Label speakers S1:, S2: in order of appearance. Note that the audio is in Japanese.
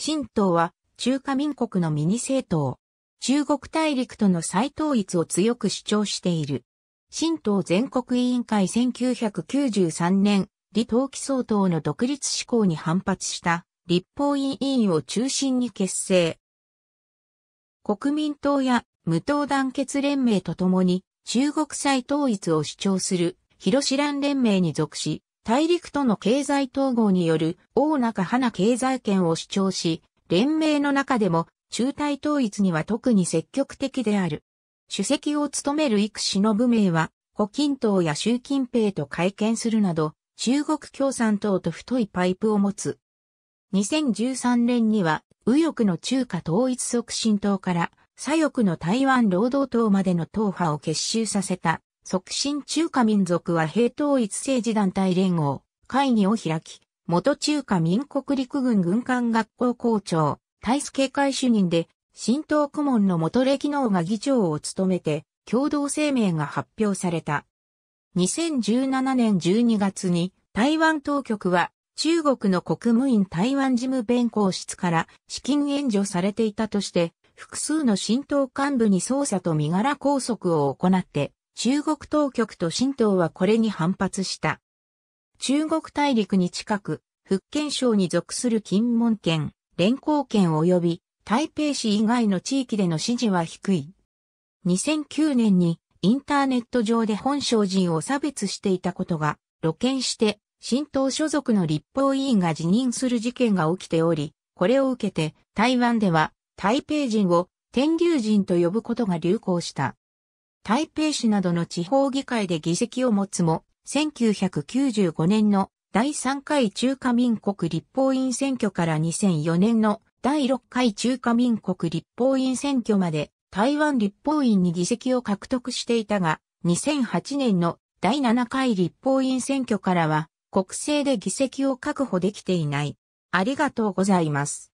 S1: 新党は中華民国のミニ政党。中国大陸との再統一を強く主張している。新党全国委員会1993年、李登記総統の独立志向に反発した立法委員を中心に結成。国民党や無党団結連盟とともに中国再統一を主張する広志蘭連盟に属し、大陸との経済統合による大中花経済圏を主張し、連盟の中でも中体統一には特に積極的である。主席を務める幾部名は、胡錦涛や習近平と会見するなど、中国共産党と太いパイプを持つ。2013年には、右翼の中華統一促進党から左翼の台湾労働党までの党派を結集させた促進中華民族は平統一政治団体連合、会議を開き、元中華民国陸軍軍艦学校校長、大輔会主任で、新党顧問の元歴能が議長を務めて、共同声明が発表された。2017年12月に、台湾当局は、中国の国務院台湾事務弁公室から資金援助されていたとして、複数の新党幹部に捜査と身柄拘束を行って、中国当局と新党はこれに反発した。中国大陸に近く、福建省に属する金門県、連行県及び台北市以外の地域での支持は低い。2009年にインターネット上で本省人を差別していたことが露見して、新党所属の立法委員が辞任する事件が起きており、これを受けて台湾では台北人を天竜人と呼ぶことが流行した。台北市などの地方議会で議席を持つも、1995年の第3回中華民国立法院選挙から2004年の第6回中華民国立法院選挙まで台湾立法院に議席を獲得していたが、2008年の第7回立法院選挙からは国政で議席を確保できていない。ありがとうございます。